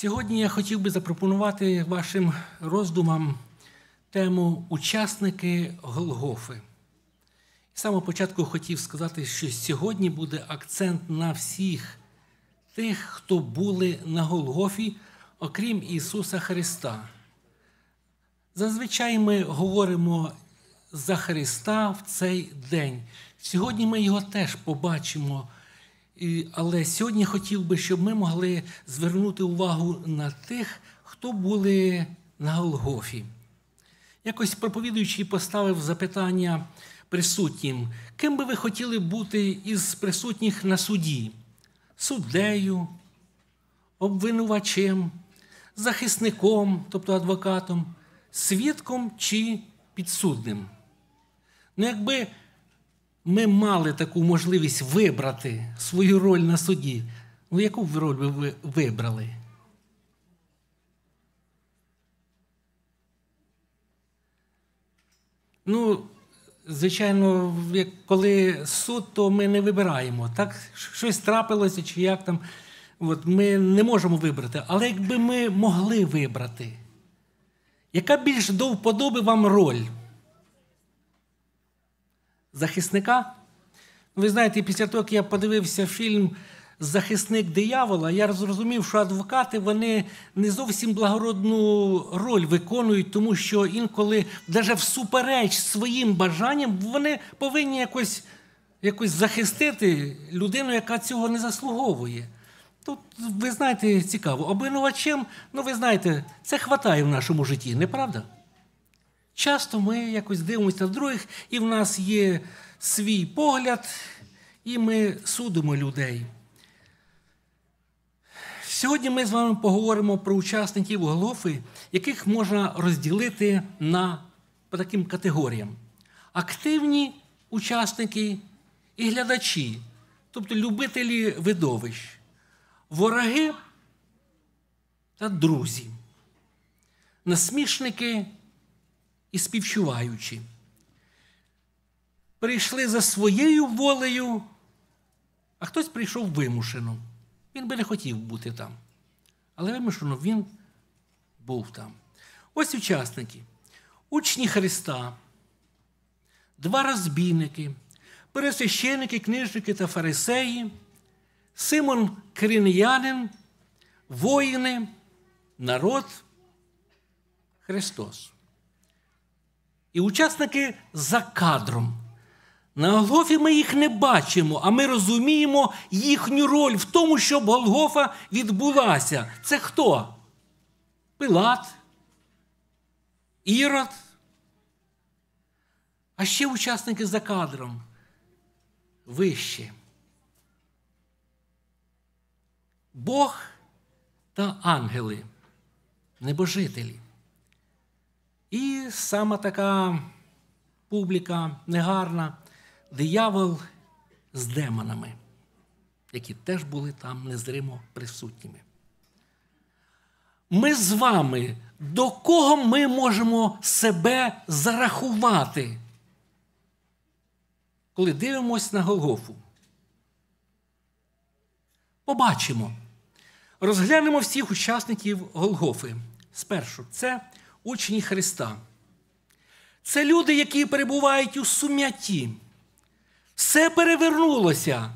Сьогодні я хотів би запропонувати вашим роздумам тему учасники Голгофи. І з самого початку хотів сказати, що сьогодні буде акцент на всіх тих, хто були на Голгофі, окрім Ісуса Христа. Зазвичай ми говоримо за Христа в цей день. Сьогодні ми його теж побачимо але сьогодні хотів би, щоб ми могли звернути увагу на тих, хто були на Голгофі. Якось проповідуючий поставив запитання присутнім, ким би ви хотіли бути із присутніх на суді? Суддею, обвинувачем, захисником, тобто адвокатом, свідком чи підсудним. Ну, якби ми мали таку можливість вибрати свою роль на суді, ну яку б роль ви вибрали? Ну, звичайно, коли суд, то ми не вибираємо. Так, щось трапилося, чи як там. От Ми не можемо вибрати. Але якби ми могли вибрати, яка більш до вподоби вам роль? захисника. Ну, ви знаєте, після того, як я подивився фільм Захисник диявола, я зрозумів, що адвокати вони не зовсім благородну роль виконують, тому що інколи, навіть всупереч своїм бажанням, вони повинні якось якось захистити людину, яка цього не заслуговує. Тут, ви знаєте, цікаво, обвинувачем, ну ви знаєте, це хватає в нашому житті, не правда? Часто ми якось дивимося на других, і в нас є свій погляд, і ми судимо людей. Сьогодні ми з вами поговоримо про учасників Голофи, яких можна розділити на по таким категоріям: активні учасники і глядачі, тобто любителі видовищ, вороги та друзі, насмішники і співчуваючи, прийшли за своєю волею, а хтось прийшов вимушено. Він би не хотів бути там. Але вимушено він був там. Ось учасники, учні Христа, два розбійники, пересвященники, книжники та фарисеї, Симон Кринянин, воїни, народ, Христос і учасники за кадром. На Голгофі ми їх не бачимо, а ми розуміємо їхню роль в тому, щоб Голгофа відбулася. Це хто? Пилат, Ірод. А ще учасники за кадром Вищі. Бог та ангели, небожителі. І сама така публіка негарна, диявол з демонами, які теж були там незримо присутніми. Ми з вами до кого ми можемо себе зарахувати? Коли дивимось на Голгофу, побачимо. Розглянемо всіх учасників Голгофи. Спершу, це учні Христа. Це люди, які перебувають у сум'яті. Все перевернулося.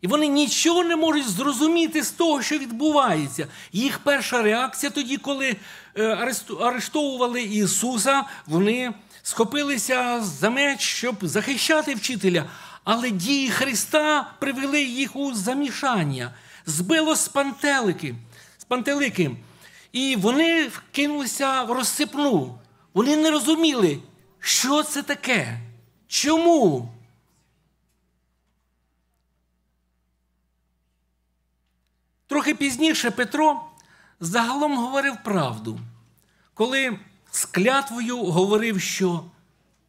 І вони нічого не можуть зрозуміти з того, що відбувається. Їх перша реакція тоді, коли е, арештовували Ісуса, вони схопилися за меч, щоб захищати вчителя. Але дії Христа привели їх у замішання, збило з пантелики. З пантелики. І вони кинулися в розсипну. Вони не розуміли, що це таке, чому. Трохи пізніше Петро загалом говорив правду, коли з клятвою говорив, що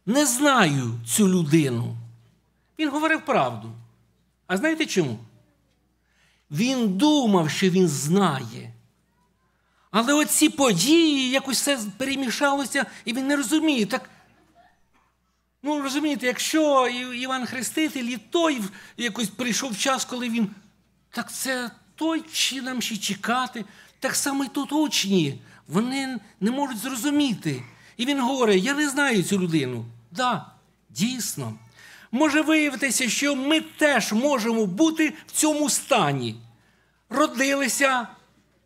не знаю цю людину. Він говорив правду. А знаєте чому? Він думав, що він знає. Але оці події якось все перемішалося, і він не розуміє. Так, Ну, розумієте, якщо Іван Хреститель і той якось прийшов час, коли він. Так це той чи нам ще чекати, так само і тут учні. Вони не можуть зрозуміти. І він говорить: я не знаю цю людину. Так, да, дійсно. Може виявитися, що ми теж можемо бути в цьому стані. Родилися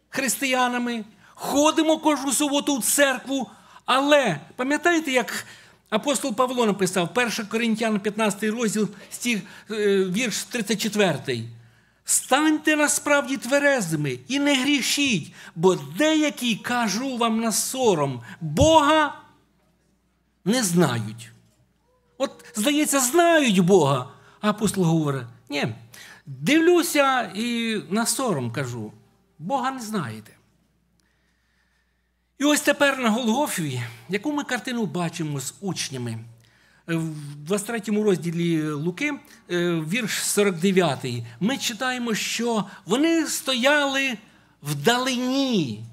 християнами, ходимо кожну суботу в церкву. Але пам'ятаєте, як апостол Павло написав 1 Коринтян, 15 розділ, стих, е, вірш 34. Станьте насправді тверезими і не грішіть, бо деякі, кажу вам на сором, Бога не знають. От, здається, знають Бога. А апостол говорить, ні, дивлюся і на сором кажу, Бога не знаєте. І ось тепер на Голгофі, яку ми картину бачимо з учнями. Е, в 23 розділі Луки, е, вірш 49, ми читаємо, що вони стояли вдалині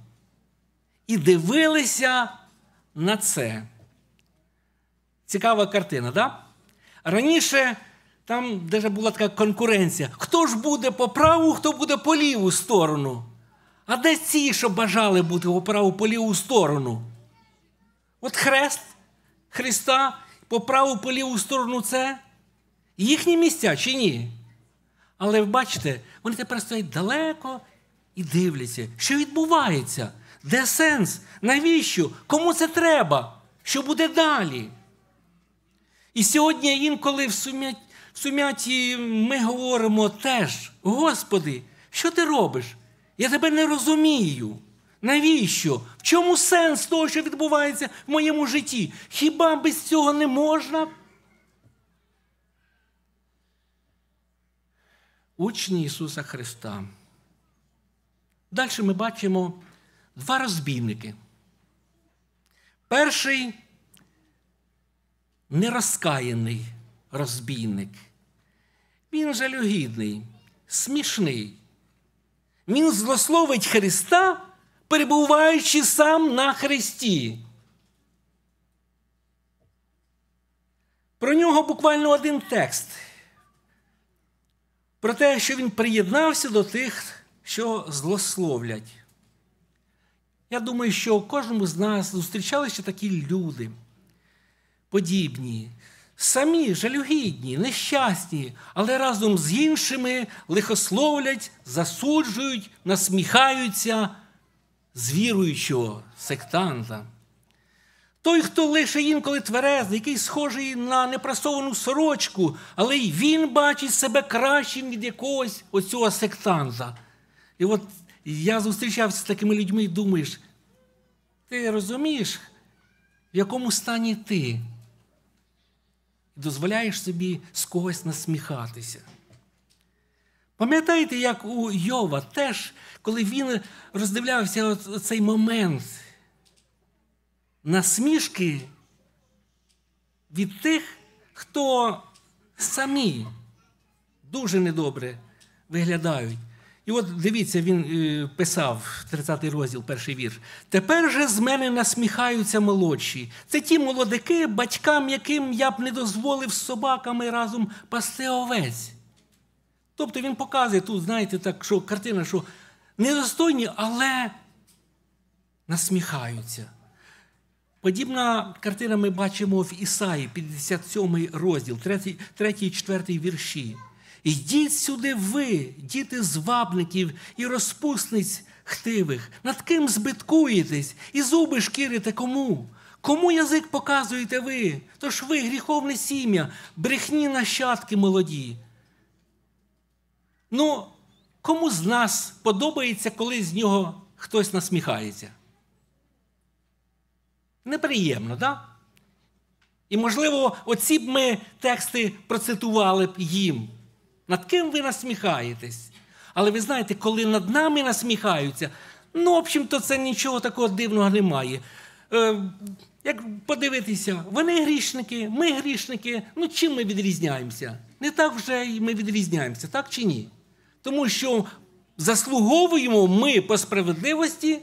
і дивилися на це. Цікава картина, да? Раніше там даже була така конкуренція. Хто ж буде по праву, хто буде по ліву сторону. А де ці, що бажали бути по праву поліву сторону? От хрест Христа по праву поліву сторону це їхні місця чи ні? Але ви бачите, вони тепер стоять далеко і дивляться, що відбувається, де сенс, навіщо? Кому це треба? Що буде далі? І сьогодні інколи в сум'яті сум ми говоримо теж, Господи, що ти робиш? Я тебе не розумію. Навіщо? В чому сенс того, що відбувається в моєму житті? Хіба без цього не можна? Учні Ісуса Христа. Далі ми бачимо два розбійники. Перший нерозкаяний розбійник. Він жалюгідний, смішний. Він злословить Христа, перебуваючи сам на Христі. Про нього буквально один текст. Про те, що він приєднався до тих, що злословлять. Я думаю, що кожному з нас зустрічалися такі люди, подібні, самі жалюгідні, нещасні, але разом з іншими лихословлять, засуджують, насміхаються з віруючого сектанта. Той, хто лише інколи тверезний, який схожий на непрасовану сорочку, але й він бачить себе кращим від якогось оцього сектанта. І от я зустрічався з такими людьми і думаєш, ти розумієш, в якому стані ти? дозволяєш собі з когось насміхатися. Пам'ятаєте, як у Йова теж, коли він роздивлявся цей момент насмішки від тих, хто самі дуже недобре виглядають. І от дивіться, він е, писав 30 й розділ, перший вірш. Тепер же з мене насміхаються молодші. Це ті молодики, батькам, яким я б не дозволив з собаками разом пасти овець. Тобто він показує тут, знаєте, так, що картина, що недостойні, але насміхаються. Подібна картина ми бачимо в Ісаї, 57 розділ, 3, й 4 й вірші. Йдіть сюди ви, діти звабників і розпусниць хтивих, над ким збиткуєтесь і зуби шкірите кому? Кому язик показуєте ви? Тож ви, гріховне сім'я, брехні нащадки молоді. Ну, кому з нас подобається, коли з нього хтось насміхається? Неприємно, так? І, можливо, оці б ми тексти процитували б їм. Над ким ви насміхаєтесь? Але ви знаєте, коли над нами насміхаються, ну, в общем-то, це нічого такого дивного немає. Е, Як подивитися, вони грішники, ми грішники, ну чим ми відрізняємося? Не так вже і ми відрізняємося, так чи ні? Тому що заслуговуємо ми по справедливості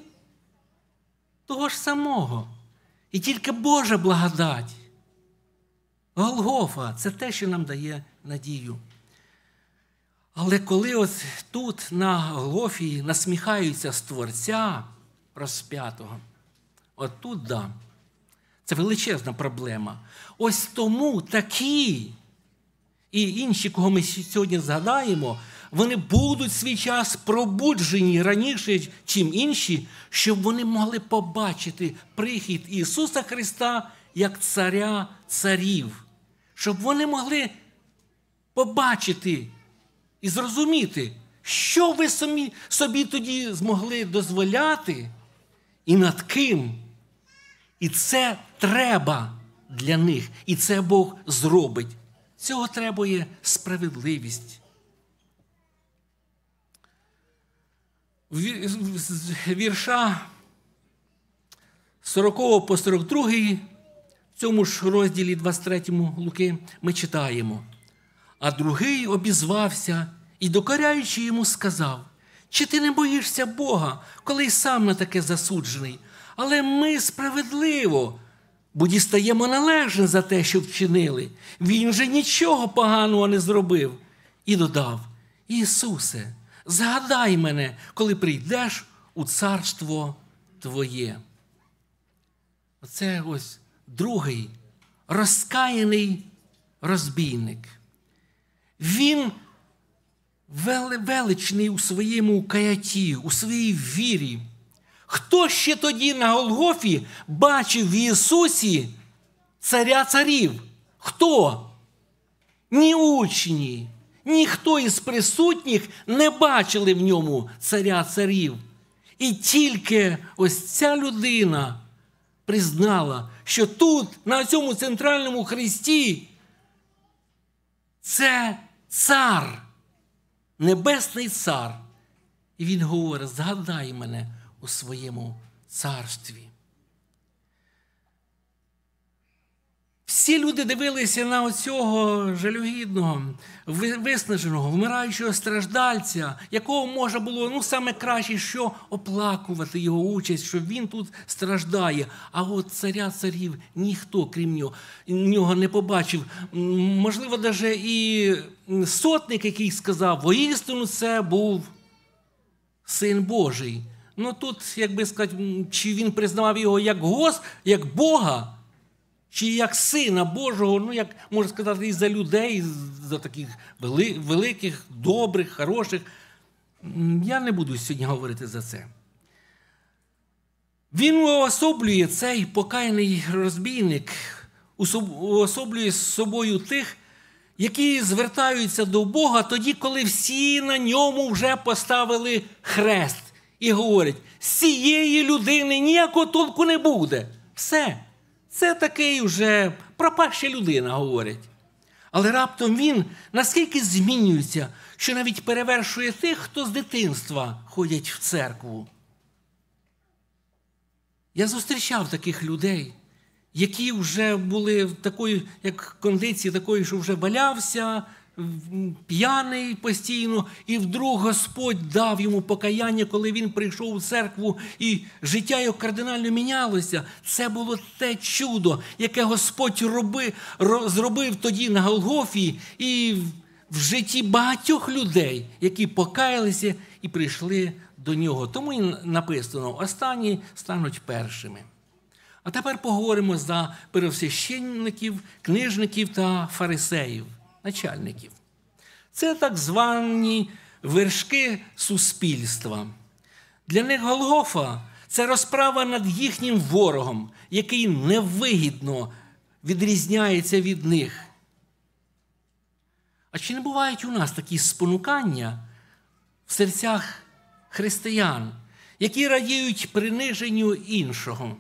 того ж самого. І тільки Божа благодать. Голгофа це те, що нам дає надію. Але коли от тут, на Голофії насміхаються з Творця розп'ятого, от тут да, це величезна проблема. Ось тому такі і інші, кого ми сьогодні згадаємо, вони будуть в свій час пробуджені раніше, чим інші, щоб вони могли побачити прихід Ісуса Христа як Царя Царів, щоб вони могли побачити і зрозуміти, що ви самі собі тоді змогли дозволяти і над ким. І це треба для них, і це Бог зробить. Цього требує справедливість. вірша 40 по 42 в цьому ж розділі 23 Луки ми читаємо. А другий обізвався і, докоряючи йому, сказав: Чи ти не боїшся Бога, коли й сам на таке засуджений? Але ми справедливо, бо дістаємо належне за те, що вчинили. Він же нічого поганого не зробив. І додав: Ісусе, згадай мене, коли прийдеш у царство Твоє. Оце ось другий розкаяний розбійник. Він величний у своєму каяті, у своїй вірі. Хто ще тоді на Голгофі бачив в Ісусі царя царів? Хто? Ні учні, ніхто із присутніх не бачили в ньому царя царів. І тільки ось ця людина признала, що тут, на цьому центральному хресті, це цар, небесний цар. І він говорить: згадай мене у своєму царстві. Всі люди дивилися на оцього жалюгідного, виснаженого, вмираючого страждальця, якого можна було ну саме краще, що оплакувати його участь, що він тут страждає. А от царя царів ніхто, крім нього, нього не побачив. Можливо, навіть і сотник, який сказав, воістину це був син Божий. Ну тут, як би сказати, чи він признавав його як гос, як Бога. Чи як Сина Божого, ну як можна сказати, і за людей, і за таких великих, добрих, хороших. Я не буду сьогодні говорити за це. Він уособлює цей покаяний розбійник, уособлює з собою тих, які звертаються до Бога тоді, коли всі на ньому вже поставили хрест і говорять: з цієї людини ніякого толку не буде. Все це такий вже пропаща людина, говорять. Але раптом він наскільки змінюється, що навіть перевершує тих, хто з дитинства ходять в церкву. Я зустрічав таких людей, які вже були в такої, як кондиції, такої, що вже валявся, п'яний постійно, і вдруг Господь дав йому покаяння, коли він прийшов у церкву, і життя його кардинально мінялося. Це було те чудо, яке Господь роби, зробив тоді на Голгофії і в житті багатьох людей, які покаялися і прийшли до нього. Тому і написано: останні стануть першими. А тепер поговоримо за пересвященників, книжників та фарисеїв начальників. Це так звані вершки суспільства. Для них Голгофа це розправа над їхнім ворогом, який невигідно відрізняється від них. А чи не бувають у нас такі спонукання в серцях християн, які радіють приниженню іншого?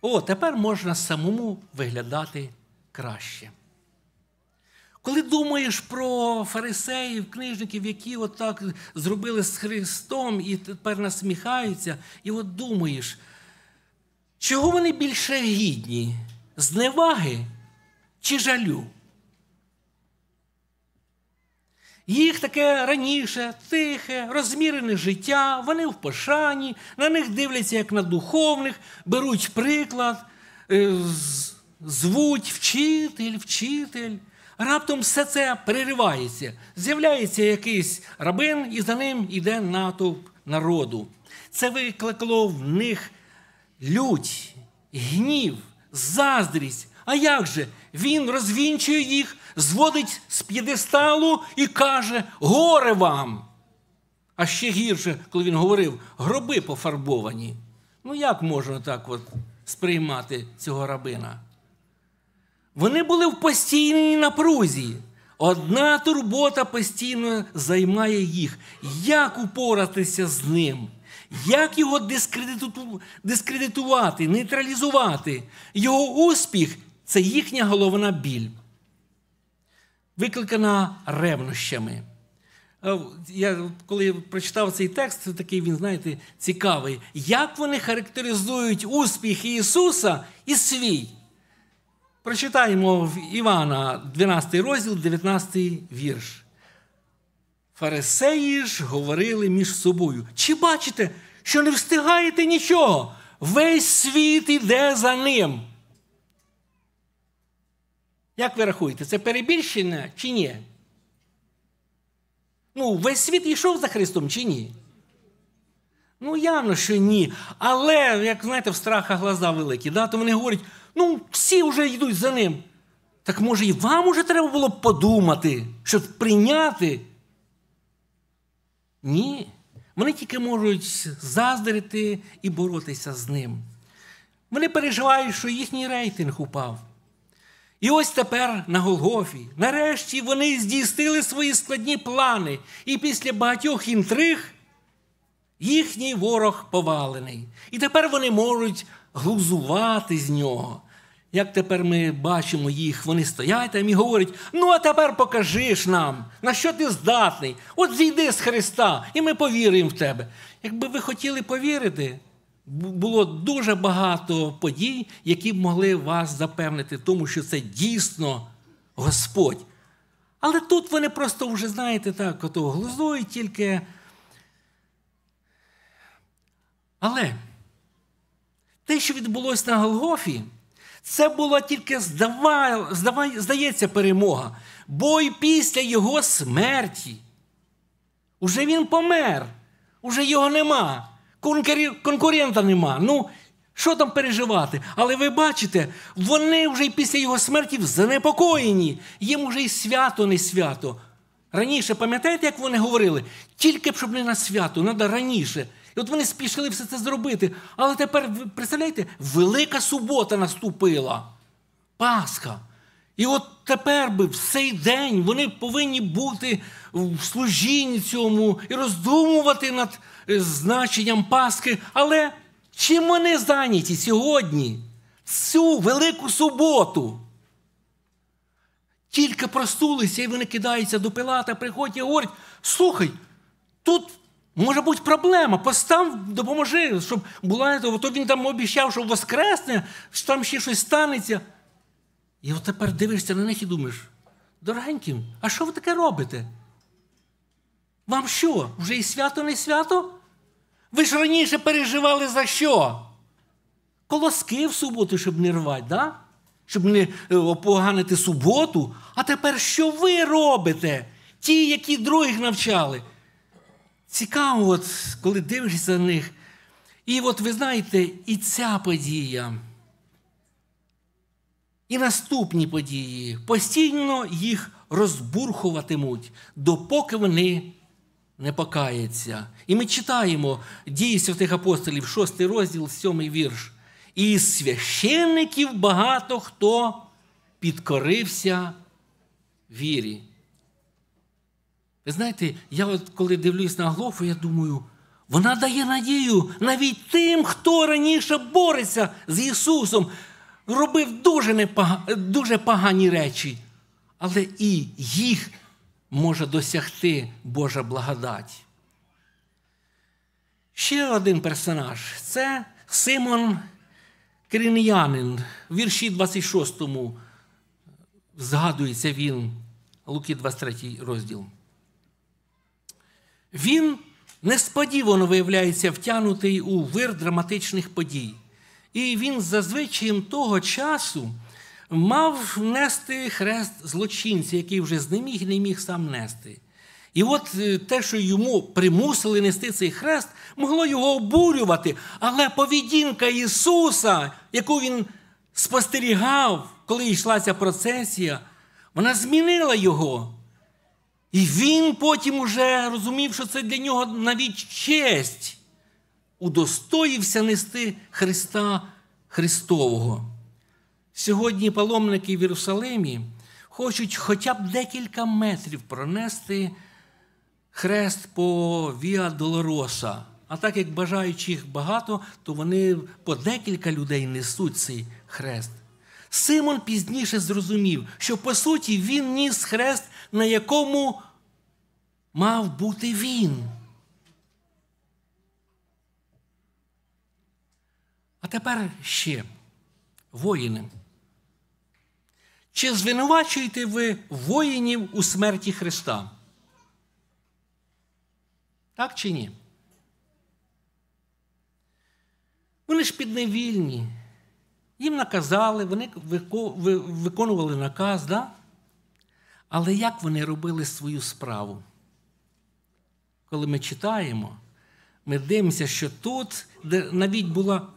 О, тепер можна самому виглядати краще. Коли думаєш про фарисеїв, книжників, які отак от зробили з Христом і тепер насміхаються, і от думаєш, чого вони більше гідні? Зневаги чи жалю? Їх таке раніше, тихе, розмірене життя, вони в пошані, на них дивляться як на духовних, беруть приклад, е, звуть вчитель, вчитель. Раптом все це переривається, з'являється якийсь рабин, і за ним йде натовп народу. Це викликало в них лють, гнів, заздрість. А як же? Він розвінчує їх, зводить з п'єдесталу і каже: горе вам! А ще гірше, коли він говорив, гроби пофарбовані. Ну, як можна так от сприймати цього рабина? Вони були в постійній напрузі. Одна турбота постійно займає їх. Як упоратися з ним? Як його дискредитувати, нейтралізувати? Його успіх це їхня головна біль, викликана ревнощами. Е, я коли прочитав цей текст, такий він, знаєте, цікавий. Як вони характеризують успіх Ісуса і свій? Прочитаємо в Івана 12 розділ, 19 вірш. Фарисеї ж говорили між собою. Чи бачите, що не встигаєте нічого? Весь світ іде за ним. Як ви рахуєте, це перебільшення чи ні? Ну, весь світ йшов за Христом чи ні? Ну, явно, що ні. Але, як знаєте, в страхах глаза великі. Да? То вони говорять, Ну, всі вже йдуть за ним. Так може і вам уже треба було подумати, щоб прийняти? Ні. Вони тільки можуть заздрити і боротися з ним. Вони переживають, що їхній рейтинг упав. І ось тепер на Голгофі. Нарешті вони здійснили свої складні плани, і після багатьох інтриг їхній ворог повалений. І тепер вони можуть глузувати з нього. Як тепер ми бачимо їх, вони стоять там і говорять: ну, а тепер покажиш нам, на що ти здатний. От зійди з Христа, і ми повіримо в тебе. Якби ви хотіли повірити, було дуже багато подій, які б могли вас запевнити, тому що це дійсно Господь. Але тут вони просто вже, знаєте, так, ото глузують тільки. Але те, що відбулося на Голгофі, це була тільки здава, здава, здається перемога. Бо й після його смерті уже він помер, уже його нема, конкурента нема. Ну, що там переживати? Але ви бачите, вони вже після його смерті занепокоєні. Їм вже і свято не свято. Раніше, пам'ятаєте, як вони говорили? Тільки б щоб не на свято, треба раніше. І от вони спішили все це зробити. Але тепер, представляєте, велика субота наступила. Пасха. І от тепер би в цей день вони повинні бути в служінні цьому і роздумувати над е, значенням Пасхи. Але чим вони зайняті сьогодні цю велику суботу? Тільки простулися, і вони кидаються до Пилата, приходять і говорять: слухай, тут Може бути проблема. Постав, допоможи, щоб була, то він там обіцяв, що воскресне, що там ще щось станеться. І от тепер дивишся на них і думаєш, дорогеньким, а що ви таке робите? Вам що? Вже і свято не свято? Ви ж раніше переживали за що? Колоски в суботу, щоб не рвати, да? щоб не е, опоганити суботу. А тепер що ви робите? Ті, які других навчали? цікаво, от, коли дивишся на них. І от ви знаєте, і ця подія, і наступні події постійно їх розбурхуватимуть, допоки вони не покаяться. І ми читаємо дії святих апостолів, 6 розділ, 7 вірш. І з священників багато хто підкорився вірі. Ви знаєте, я от коли дивлюсь на Глофу, я думаю, вона дає надію навіть тим, хто раніше бореться з Ісусом, робив дуже непога... дуже погані речі, але і їх може досягти Божа благодать. Ще один персонаж це Симон Кринянин. В вірші 26 згадується він, Луки 23 розділ. Він несподівано виявляється втягнутий у вир драматичних подій. І він за того часу мав нести хрест злочинця, який вже знеміг і не міг сам нести. І от е, те, що йому примусили нести цей хрест, могло його обурювати. Але поведінка Ісуса, яку Він спостерігав, коли йшла ця процесія, вона змінила його. І він потім уже розумів, що це для нього навіть честь удостоївся нести Христа Христового. Сьогодні паломники в Єрусалимі хочуть хоча б декілька метрів пронести хрест по Віа Долороса. А так як бажаючих багато, то вони по декілька людей несуть цей хрест. Симон пізніше зрозумів, що по суті він ніс хрест на якому мав бути він. А тепер ще, воїни. Чи звинувачуєте ви воїнів у смерті Христа? Так чи ні? Вони ж підневільні. Їм наказали, вони виконували наказ, да? Але як вони робили свою справу? Коли ми читаємо, ми дивимося, що тут де навіть була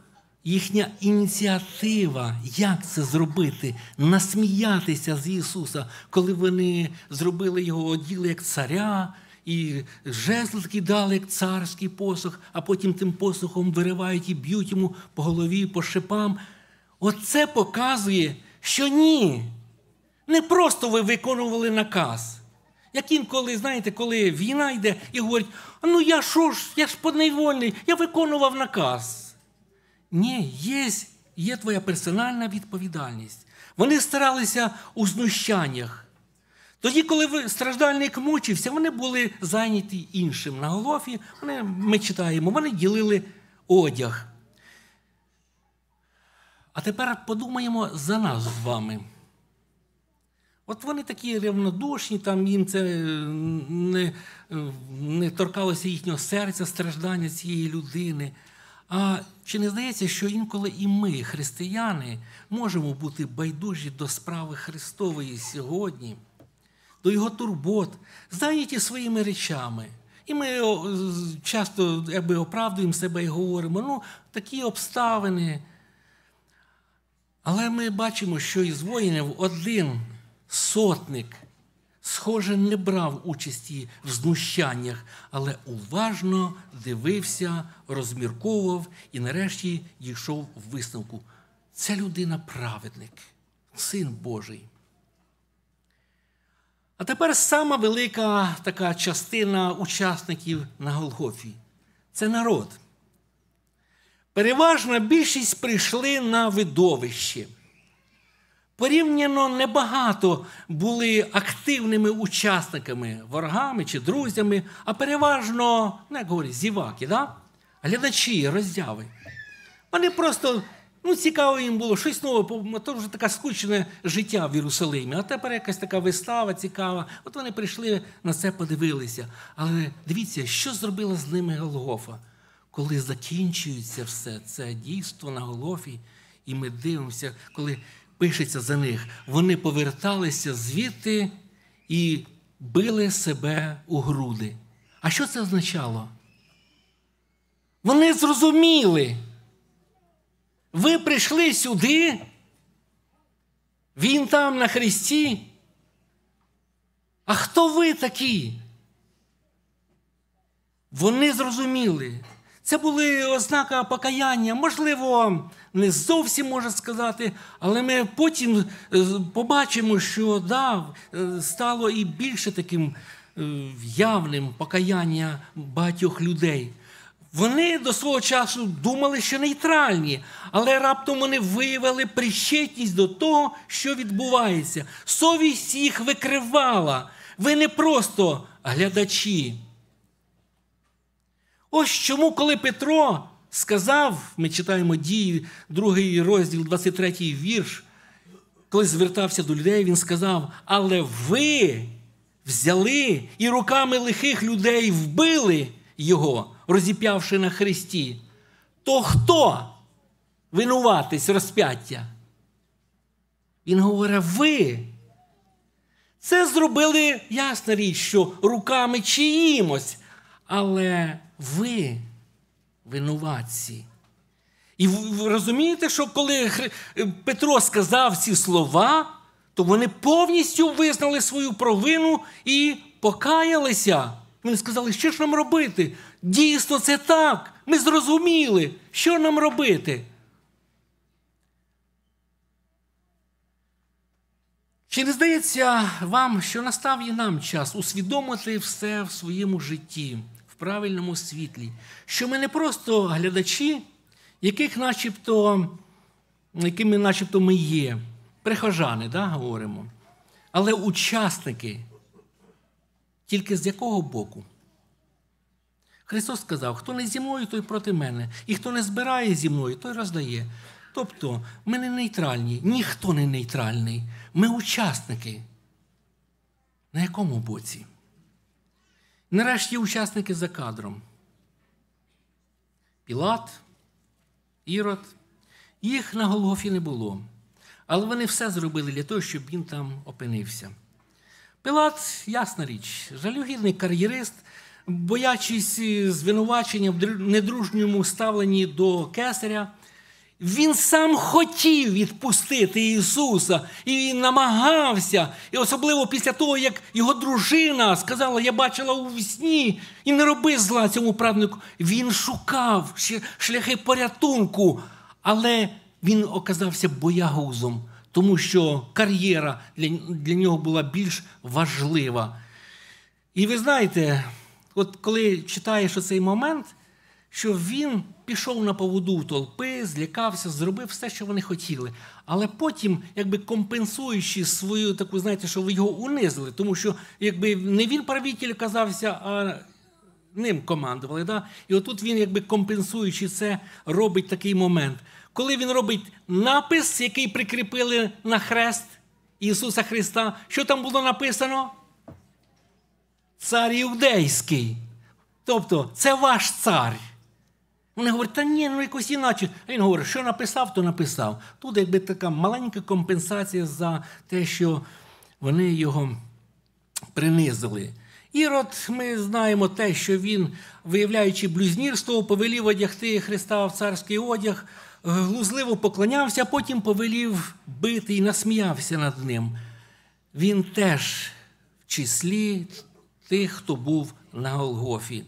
їхня ініціатива, як це зробити, насміятися з Ісуса, коли вони зробили його оділи як царя. І жезл дали, як царський посох, а потім тим посохом виривають і б'ють йому по голові, по шипам. Оце показує, що ні. Не просто ви виконували наказ. Як інколи, знаєте, коли війна йде і говорять, ну я що ж, я ж подневольний, я виконував наказ. Ні, є, є твоя персональна відповідальність. Вони старалися у знущаннях. Тоді, коли страждальник мучився, вони були зайняті іншим. На голові, вони, ми читаємо, вони ділили одяг. А тепер подумаємо за нас з вами. От вони такі рівнодушні, там їм це е, не е, не торкалося їхнього серця, страждання цієї людини. А чи не здається, що інколи і ми, християни, можемо бути байдужі до справи Христової сьогодні, до Його турбот, зайняті своїми речами? І ми часто якби, оправдуємо себе і говоримо, ну, такі обставини. Але ми бачимо, що із воїнів один сотник, схоже, не брав участі в знущаннях, але уважно дивився, розмірковував і нарешті дійшов в висновку. Це людина праведник, син Божий. А тепер сама велика така частина учасників на Голгофі це народ. Переважна більшість прийшли на видовище порівняно небагато були активними учасниками, ворогами чи друзями, а переважно, ну, як говорять, зіваки, да? глядачі, роздяви. Вони просто. Ну, цікаво їм було, щось нове, бо то вже таке скучне життя в Єрусалимі. А тепер якась така вистава цікава. От вони прийшли на це подивилися. Але дивіться, що зробила з ними Голгофа. Коли закінчується все це дійство на Голгофі, і ми дивимося, коли пишеться за них, вони поверталися звідти і били себе у груди. А що це означало? Вони зрозуміли. Ви прийшли сюди, він там на Христі. А хто ви такі? Вони зрозуміли, це були ознака покаяння, можливо, не зовсім можна сказати, але ми потім е, побачимо, що да, е, стало і більше таким е, явним покаяння багатьох людей. Вони до свого часу думали, що нейтральні, але раптом вони виявили причетність до того, що відбувається. Совість їх викривала. Ви не просто глядачі. Ось чому, коли Петро сказав, ми читаємо дії, другий розділ, 23 вірш, коли звертався до людей, він сказав: Але ви взяли і руками лихих людей вбили його, розіп'явши на хресті. То хто винуватись розп'яття? Він говорить, ви. Це зробили ясна річ, що руками чиїмось але ви винуватці. І ви розумієте, що коли е, Петро сказав ці слова, то вони повністю визнали свою провину і покаялися. Вони сказали, що ж нам робити? Дійсно, це так. Ми зрозуміли, що нам робити. Чи не здається вам, що настав і нам час усвідомити все в своєму житті? правильному світлі, що ми не просто глядачі, яких начебто, якими начебто ми є, прихожани, да, говоримо, але учасники. Тільки з якого боку? Христос сказав: хто не зі мною, той проти мене, і хто не збирає зі мною, той роздає. Тобто, ми не нейтральні, ніхто не нейтральний, ми учасники. На якому боці? Нарешті учасники за кадром. Пілат, Ірод. Їх на Голгофі не було, але вони все зробили для того, щоб він там опинився. Пілат, ясна річ, жалюгідний кар'єрист, боячись звинувачення в недружньому ставленні до кесаря, він сам хотів відпустити Ісуса, і намагався. І особливо після того, як його дружина сказала, я бачила у сні, і не роби зла цьому правнику. Він шукав шляхи порятунку, але він оказався боягузом, тому що кар'єра для, для нього була більш важлива. І ви знаєте, от коли читаєш оцей момент, що він пішов на поводу в толпи, злякався, зробив все, що вони хотіли. Але потім, якби компенсуючи свою таку, знаєте, що ви його унизили, тому що якби не він правитель казався, а ним командували. Да? І отут він, якби компенсуючи це, робить такий момент. Коли він робить напис, який прикріпили на хрест Ісуса Христа, що там було написано? Цар Іудейський. Тобто це ваш цар. Вони говорять, та ні, ну якось іначе. А він говорить, що написав, то написав. Тут якби така маленька компенсація за те, що вони його принизили. Ірод, ми знаємо те, що він, виявляючи блюзнірство, повелів одягти Христа в царський одяг, е, глузливо поклонявся, потім повелів бити і насміявся над ним. Він теж в числі тих, хто був на Голгофі.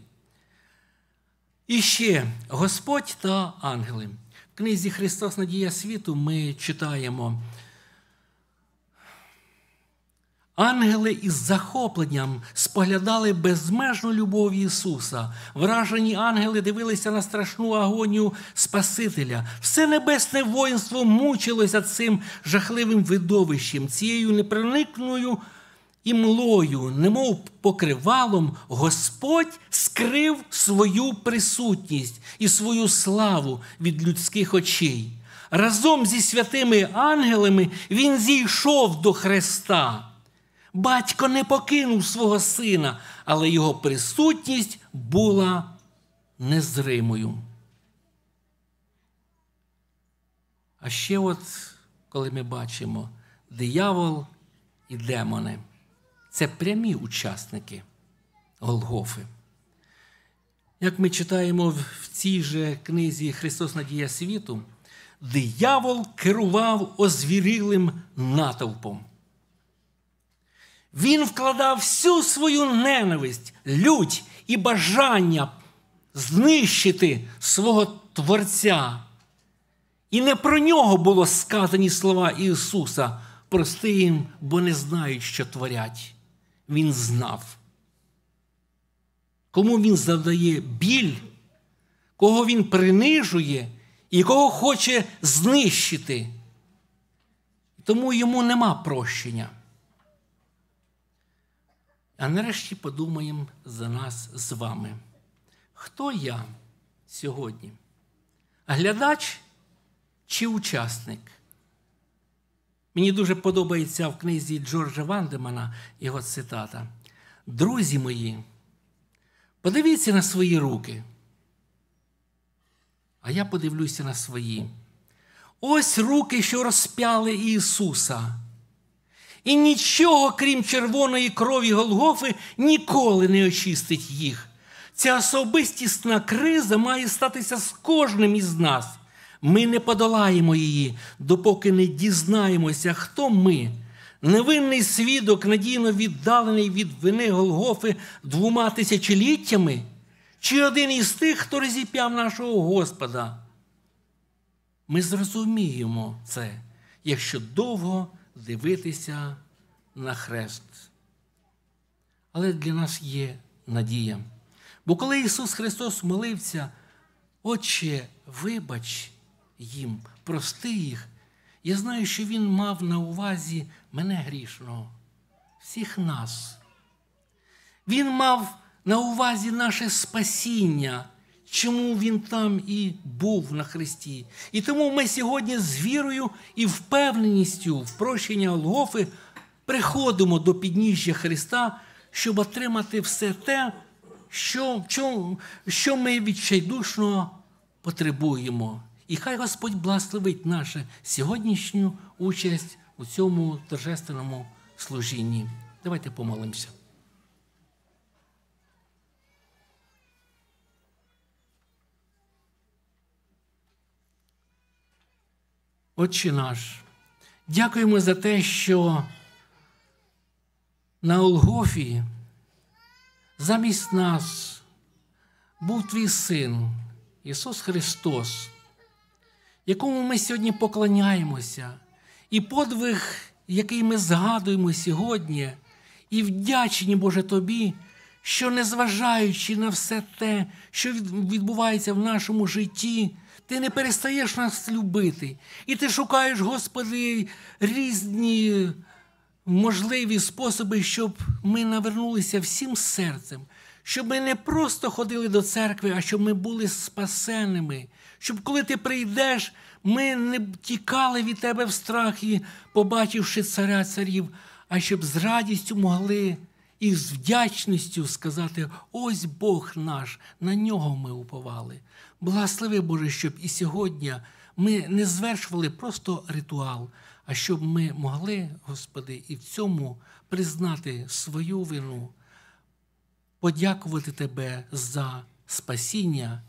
І ще Господь та ангели. В книзі Христос Надія світу ми читаємо. Ангели із захопленням споглядали безмежну любов Ісуса. Вражені ангели дивилися на страшну агонію Спасителя. Все небесне воїнство мучилося цим жахливим видовищем, цією непроникною і млою, немов покривалом, Господь скрив свою присутність і свою славу від людських очей. Разом зі святими ангелами Він зійшов до Христа. Батько не покинув свого сина, але його присутність була незримою. А ще, от коли ми бачимо диявол і демони це прямі учасники Голгофи. Як ми читаємо в цій же книзі Христос Надія світу, диявол керував озвірілим натовпом. Він вкладав всю свою ненависть, лють і бажання знищити свого Творця. І не про нього було сказані слова Ісуса, прости їм, бо не знають, що творять він знав, кому він завдає біль, кого він принижує і кого хоче знищити. Тому йому нема прощення. А нарешті подумаємо за нас з вами. Хто я сьогодні? Глядач чи учасник? Мені дуже подобається в книзі Джорджа Вандемана його цитата. Друзі мої, подивіться на свої руки. А я подивлюся на свої. Ось руки, що розп'яли Ісуса. І нічого, крім червоної крові Голгофи, ніколи не очистить їх. Ця особистісна криза має статися з кожним із нас. Ми не подолаємо її, допоки не дізнаємося, хто ми. Невинний свідок, надійно віддалений від вини Голгофи двома тисячоліттями, чи один із тих, хто розіп'яв нашого Господа. Ми зрозуміємо це, якщо довго дивитися на хрест. Але для нас є надія. Бо коли Ісус Христос молився, Отче, вибач їм, прости їх. Я знаю, що Він мав на увазі мене грішного, всіх нас. Він мав на увазі наше спасіння, чому Він там і був на Христі. І тому ми сьогодні з вірою і впевненістю в прощення Олгофи приходимо до підніжжя Христа, щоб отримати все те, що, що, що ми відчайдушно потребуємо. І хай Господь благословить нашу сьогоднішню участь у цьому торжественному служінні. Давайте помолимося. Отче наш, дякуємо за те, що на Олгофі замість нас був твій син Ісус Христос якому ми сьогодні поклоняємося, і подвиг, який ми згадуємо сьогодні, і вдячні, Боже Тобі, що, незважаючи на все те, що відбувається в нашому житті, ти не перестаєш нас любити, і ти шукаєш, Господи, різні можливі способи, щоб ми навернулися всім серцем щоб ми не просто ходили до церкви, а щоб ми були спасеними, щоб коли ти прийдеш, ми не тікали від тебе в страх і побачивши царя царів, а щоб з радістю могли і з вдячністю сказати: ось Бог наш, на нього ми уповали. Благослови, Боже, щоб і сьогодні ми не звершували просто ритуал, а щоб ми могли, Господи, і в цьому признати свою вину подякувати Тебе за спасіння,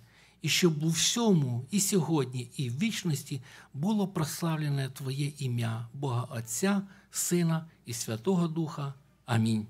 і щоб у всьому, і сьогодні, і в вічності було прославлене Твоє ім'я, Бога Отця, Сина і Святого Духа. Амінь.